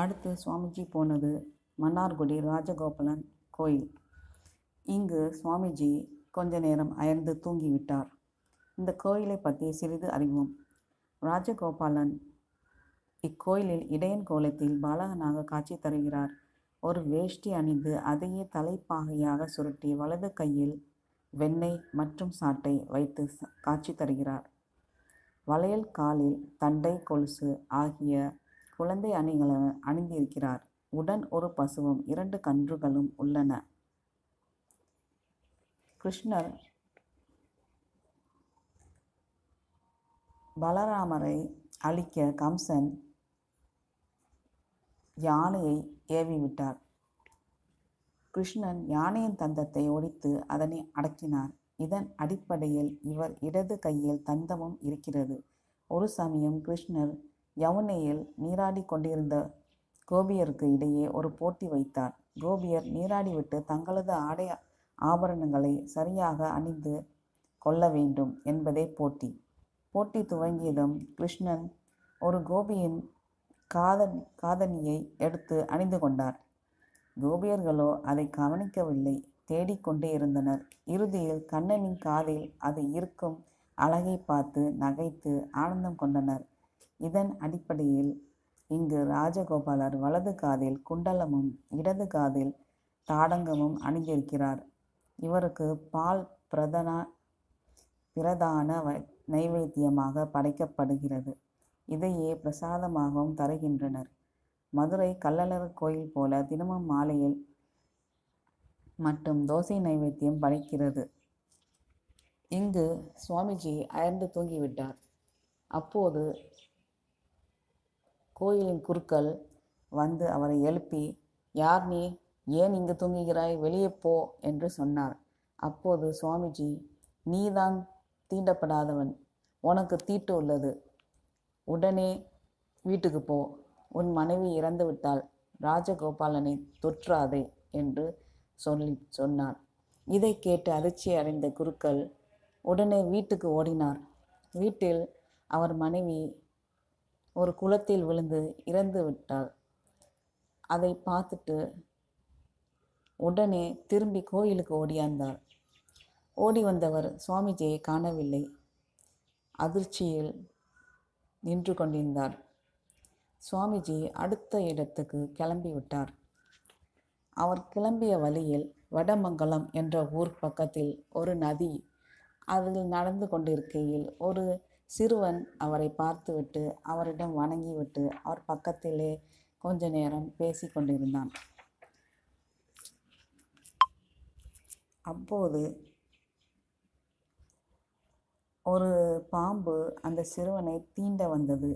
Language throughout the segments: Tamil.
அடுத்து சுவாமிஜி போனது மன்னார்குடி ராஜகோபாலன் கோயில் இங்கு சுவாமிஜி கொஞ்ச நேரம் அயர்ந்து தூங்கிவிட்டார் இந்த கோயிலை பற்றி சிறிது அறிவோம் ராஜகோபாலன் இக்கோயிலில் இடையன் கோலத்தில் பாலகனாக காட்சி தருகிறார் ஒரு வேஷ்டி அணிந்து அதையே தலைப்பாகையாக சுருட்டி வலது கையில் வெண்ணெய் மற்றும் சாட்டை வைத்து காட்சி தருகிறார் வளையல் காலில் தண்டை கொலுசு ஆகிய குழந்தை அணிகள அணிந்திருக்கிறார் உடன் ஒரு பசுவும் இரண்டு கன்றுகளும் உள்ளன கிருஷ்ணர் பலராமரை அழிக்க கம்சன் யானையை ஏவிவிட்டார் கிருஷ்ணன் யானையின் தந்தத்தை ஒடித்து அதனை அடக்கினார் இதன் அடிப்படையில் இவர் இடது கையில் தந்தமும் இருக்கிறது ஒரு சமயம் கிருஷ்ணர் யவுனையில் நீராடி கொண்டிருந்த கோபியருக்கு இடையே ஒரு போட்டி வைத்தார் கோபியர் நீராடிவிட்டு தங்களது ஆடை ஆபரணங்களை சரியாக அணிந்து கொள்ள வேண்டும் என்பதே போட்டி போட்டி துவங்கியதும் கிருஷ்ணன் ஒரு கோபியின் காதன் காதணியை எடுத்து அணிந்து கொண்டார் கோபியர்களோ அதை கவனிக்கவில்லை தேடிக்கொண்டே இருந்தனர் இறுதியில் கண்ணனின் காதில் அது இருக்கும் அழகை பார்த்து நகைத்து ஆனந்தம் கொண்டனர் இதன் அடிப்படையில் இங்கு ராஜகோபாலர் வலது காதில் குண்டலமும் இடது காதில் தாடங்கமும் அணிந்திருக்கிறார் இவருக்கு பால் பிரதான பிரதான நைவேத்தியமாக படைக்கப்படுகிறது இதையே பிரசாதமாகவும் தருகின்றனர் மதுரை கல்லலர் கோயில் போல தினமும் மாலையில் மற்றும் தோசை நைவேத்தியம் படைக்கிறது இங்கு சுவாமிஜி அயர்ந்து தூங்கிவிட்டார் அப்போது கோயிலின் குருக்கள் வந்து அவரை எழுப்பி யார் நீ ஏன் இங்கு தூங்குகிறாய் வெளியே போ என்று சொன்னார் அப்போது சுவாமிஜி நீதான் தீண்டப்படாதவன் உனக்கு தீட்டு உள்ளது உடனே வீட்டுக்கு போ உன் மனைவி இறந்து விட்டால் ராஜகோபாலனை தொற்றாதே என்று சொல்லி சொன்னார் இதை கேட்டு அதிர்ச்சி அடைந்த குருக்கள் உடனே வீட்டுக்கு ஓடினார் வீட்டில் அவர் மனைவி ஒரு குளத்தில் விழுந்து இறந்து விட்டாள் அதை பார்த்துட்டு உடனே திரும்பி கோயிலுக்கு ஓடியாந்தாள் ஓடி வந்தவர் சுவாமிஜியை காணவில்லை அதிர்ச்சியில் நின்று கொண்டிருந்தார் சுவாமிஜி அடுத்த இடத்துக்கு கிளம்பிவிட்டார் அவர் கிளம்பிய வழியில் வடமங்கலம் என்ற ஊர் பக்கத்தில் ஒரு நதி அதில் நடந்து கொண்டிருக்கையில் ஒரு சிறுவன் அவரை பார்த்துவிட்டு அவரிடம் வணங்கிவிட்டு அவர் பக்கத்திலே கொஞ்ச நேரம் பேசி கொண்டிருந்தான் அப்போது ஒரு பாம்பு அந்த சிறுவனை தீண்ட வந்தது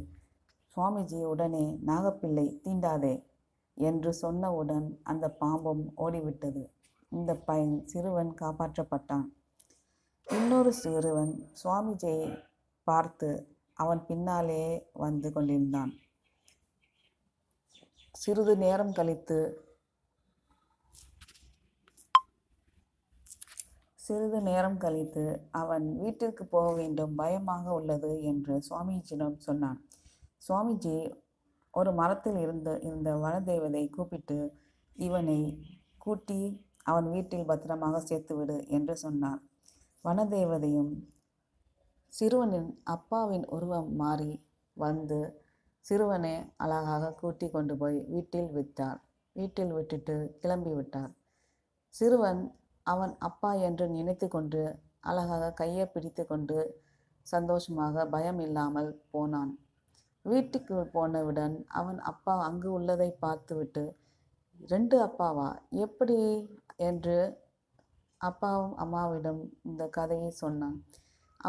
சுவாமிஜி உடனே நாகப்பிள்ளை தீண்டாதே என்று சொன்னவுடன் அந்த பாம்பும் ஓடிவிட்டது இந்த பையன் சிறுவன் காப்பாற்றப்பட்டான் இன்னொரு சிறுவன் சுவாமிஜியை பார்த்து அவன் பின்னாலே வந்து கொண்டிருந்தான் சிறிது நேரம் கழித்து சிறிது நேரம் கழித்து அவன் வீட்டிற்கு போக வேண்டும் பயமாக உள்ளது என்று சுவாமிஜியிடம் சொன்னான் சுவாமிஜி ஒரு மரத்தில் இருந்த இருந்த வனதேவதை கூப்பிட்டு இவனை கூட்டி அவன் வீட்டில் பத்திரமாக சேர்த்துவிடு என்று சொன்னார் வனதேவதையும் சிறுவனின் அப்பாவின் உருவம் மாறி வந்து சிறுவனை அழகாக கூட்டி கொண்டு போய் வீட்டில் விட்டார் வீட்டில் விட்டுட்டு கிளம்பி விட்டார் சிறுவன் அவன் அப்பா என்று நினைத்து கொண்டு அழகாக கையை பிடித்து கொண்டு சந்தோஷமாக பயம் இல்லாமல் போனான் வீட்டுக்கு போனவுடன் அவன் அப்பா அங்கு உள்ளதை பார்த்துவிட்டு ரெண்டு அப்பாவா எப்படி என்று அப்பாவும் அம்மாவிடம் இந்த கதையை சொன்னான்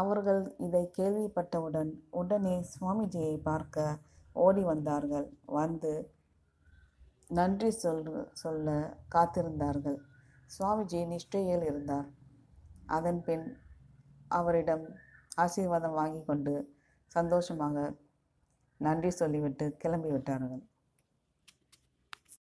அவர்கள் இதை கேள்விப்பட்டவுடன் உடனே சுவாமிஜியை பார்க்க ஓடி வந்தார்கள் வந்து நன்றி சொல் சொல்ல காத்திருந்தார்கள் சுவாமிஜி நிஷ்டையில் இருந்தார் அதன் பின் அவரிடம் ஆசீர்வாதம் வாங்கி கொண்டு சந்தோஷமாக நன்றி சொல்லிவிட்டு கிளம்பிவிட்டார்கள்